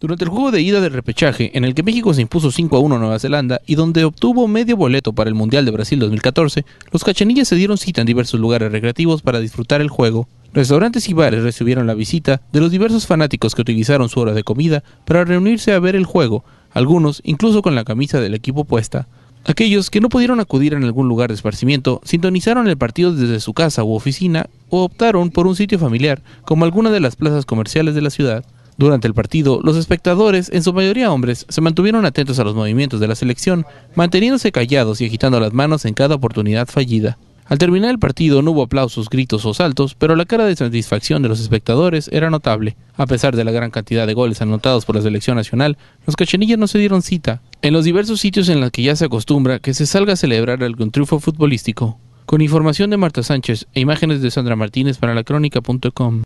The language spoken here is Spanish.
Durante el juego de ida del repechaje, en el que México se impuso 5 a 1 a Nueva Zelanda y donde obtuvo medio boleto para el Mundial de Brasil 2014, los cachanillas se dieron cita en diversos lugares recreativos para disfrutar el juego. Restaurantes y bares recibieron la visita de los diversos fanáticos que utilizaron su hora de comida para reunirse a ver el juego, algunos incluso con la camisa del equipo puesta. Aquellos que no pudieron acudir en algún lugar de esparcimiento sintonizaron el partido desde su casa u oficina o optaron por un sitio familiar, como alguna de las plazas comerciales de la ciudad. Durante el partido, los espectadores, en su mayoría hombres, se mantuvieron atentos a los movimientos de la selección, manteniéndose callados y agitando las manos en cada oportunidad fallida. Al terminar el partido no hubo aplausos, gritos o saltos, pero la cara de satisfacción de los espectadores era notable. A pesar de la gran cantidad de goles anotados por la selección nacional, los cachenillas no se dieron cita, en los diversos sitios en los que ya se acostumbra que se salga a celebrar algún triunfo futbolístico. Con información de Marta Sánchez e imágenes de Sandra Martínez para La Crónica.com.